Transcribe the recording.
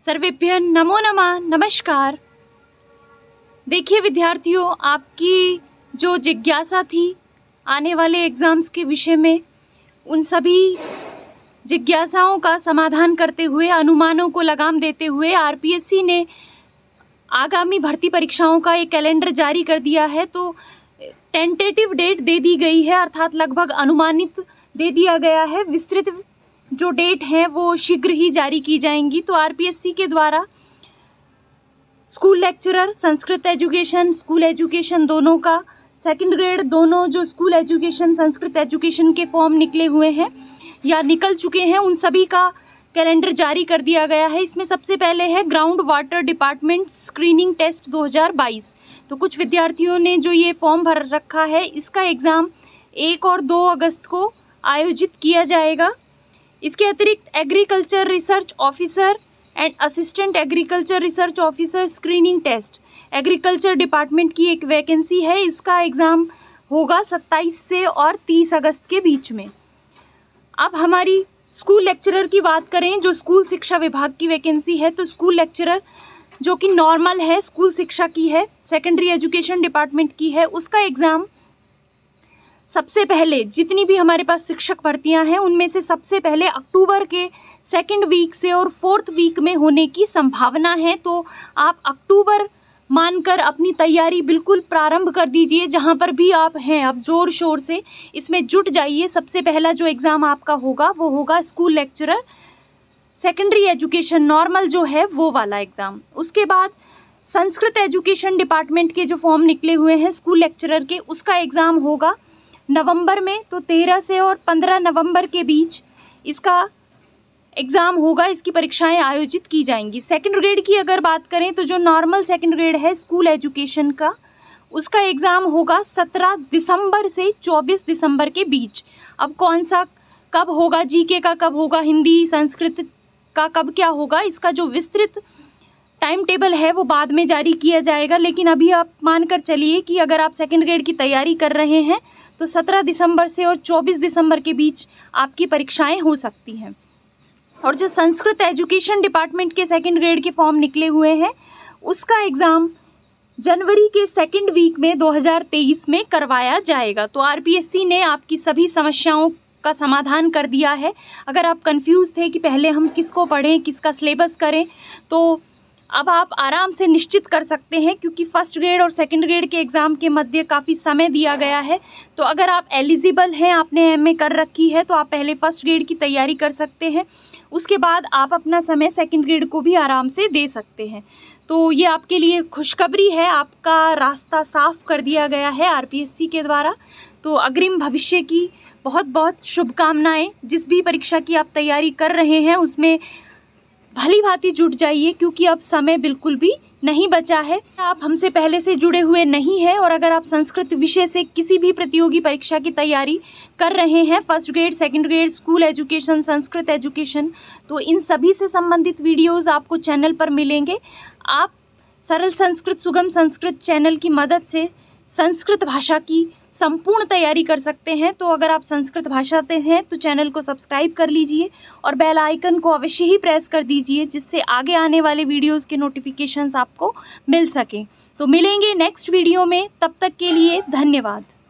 सर्वेभ्य नमो नमा नमस्कार देखिए विद्यार्थियों आपकी जो जिज्ञासा थी आने वाले एग्ज़ाम्स के विषय में उन सभी जिज्ञासाओं का समाधान करते हुए अनुमानों को लगाम देते हुए आरपीएससी ने आगामी भर्ती परीक्षाओं का एक कैलेंडर जारी कर दिया है तो टेंटेटिव डेट दे दी गई है अर्थात लगभग अनुमानित दे दिया गया है विस्तृत जो डेट हैं वो शीघ्र ही जारी की जाएंगी तो आरपीएससी के द्वारा school lecturer Sanskrit education school education दोनों का सेकंड ग्रेड दोनों जो स्कूल एजुकेशन संस्कृत एजुकेशन के फॉर्म निकले हुए हैं या निकल चुके हैं उन सभी का कैलेंडर जारी कर दिया गया है इसमें सबसे पहले है ground water department screening test 2022 तो कुछ विद्यार्थियों ने जो ये फॉर्म भर रखा है इसका एग्ज़ाम एक और दो अगस्त को आयोजित किया जाएगा इसके अतिरिक्त agriculture research officer and assistant agriculture research officer screening test agriculture department की एक वैकेंसी है इसका एग्ज़ाम होगा 27 से और 30 अगस्त के बीच में अब हमारी स्कूल लेक्चरर की बात करें जो स्कूल शिक्षा विभाग की वैकेंसी है तो स्कूल लेक्चरर जो कि नॉर्मल है स्कूल शिक्षा की है सेकेंडरी एजुकेशन डिपार्टमेंट की है उसका एग्ज़ाम सबसे पहले जितनी भी हमारे पास शिक्षक भर्तियां हैं उनमें से सबसे पहले अक्टूबर के सेकेंड वीक से और फोर्थ वीक में होने की संभावना है तो आप अक्टूबर मानकर अपनी तैयारी बिल्कुल प्रारंभ कर दीजिए जहाँ पर भी आप हैं आप ज़ोर शोर से इसमें जुट जाइए सबसे पहला जो एग्ज़ाम आपका होगा वो होगा school lecturer secondary education normal जो है वो वाला एग्ज़ाम उसके बाद संस्कृत एजुकेशन डिपार्टमेंट के जो फॉर्म निकले हुए हैं स्कूल लेक्चरर के उसका एग्ज़ाम होगा नवंबर में तो 13 से और 15 नवंबर के बीच इसका एग्ज़ाम होगा इसकी परीक्षाएं आयोजित की जाएंगी सेकेंड ग्रेड की अगर बात करें तो जो नॉर्मल सेकेंड ग्रेड है स्कूल एजुकेशन का उसका एग्ज़ाम होगा 17 दिसंबर से 24 दिसंबर के बीच अब कौन सा कब होगा जीके का कब होगा हिंदी संस्कृत का कब क्या होगा इसका जो विस्तृत टाइम टेबल है वो बाद में जारी किया जाएगा लेकिन अभी आप मानकर चलिए कि अगर आप सेकेंड ग्रेड की तैयारी कर रहे हैं तो 17 दिसंबर से और 24 दिसंबर के बीच आपकी परीक्षाएं हो सकती हैं और जो संस्कृत एजुकेशन डिपार्टमेंट के सेकेंड ग्रेड के फॉर्म निकले हुए हैं उसका एग्ज़ाम जनवरी के सेकेंड वीक में 2023 में करवाया जाएगा तो आर ने आपकी सभी समस्याओं का समाधान कर दिया है अगर आप कंफ्यूज थे कि पहले हम किसको पढ़ें किसका सिलेबस करें तो अब आप आराम से निश्चित कर सकते हैं क्योंकि फ़र्स्ट ग्रेड और सेकंड ग्रेड के एग्ज़ाम के मध्य काफ़ी समय दिया गया है तो अगर आप एलिजिबल हैं आपने एमए कर रखी है तो आप पहले फ़र्स्ट ग्रेड की तैयारी कर सकते हैं उसके बाद आप अपना समय सेकंड ग्रेड को भी आराम से दे सकते हैं तो ये आपके लिए खुशखबरी है आपका रास्ता साफ कर दिया गया है आर के द्वारा तो अग्रिम भविष्य की बहुत बहुत शुभकामनाएँ जिस भी परीक्षा की आप तैयारी कर रहे हैं उसमें भली भांति जुट जाइए क्योंकि अब समय बिल्कुल भी नहीं बचा है आप हमसे पहले से जुड़े हुए नहीं हैं और अगर आप संस्कृत विषय से किसी भी प्रतियोगी परीक्षा की तैयारी कर रहे हैं first grade second grade school education Sanskrit education तो इन सभी से संबंधित वीडियोस आपको चैनल पर मिलेंगे आप सरल संस्कृत सुगम संस्कृत चैनल की मदद से संस्कृत भाषा की संपूर्ण तैयारी कर सकते हैं तो अगर आप संस्कृत भाषाते हैं तो चैनल को सब्सक्राइब कर लीजिए और बेल आइकन को अवश्य ही प्रेस कर दीजिए जिससे आगे आने वाले वीडियोज़ के नोटिफिकेशंस आपको मिल सकें तो मिलेंगे नेक्स्ट वीडियो में तब तक के लिए धन्यवाद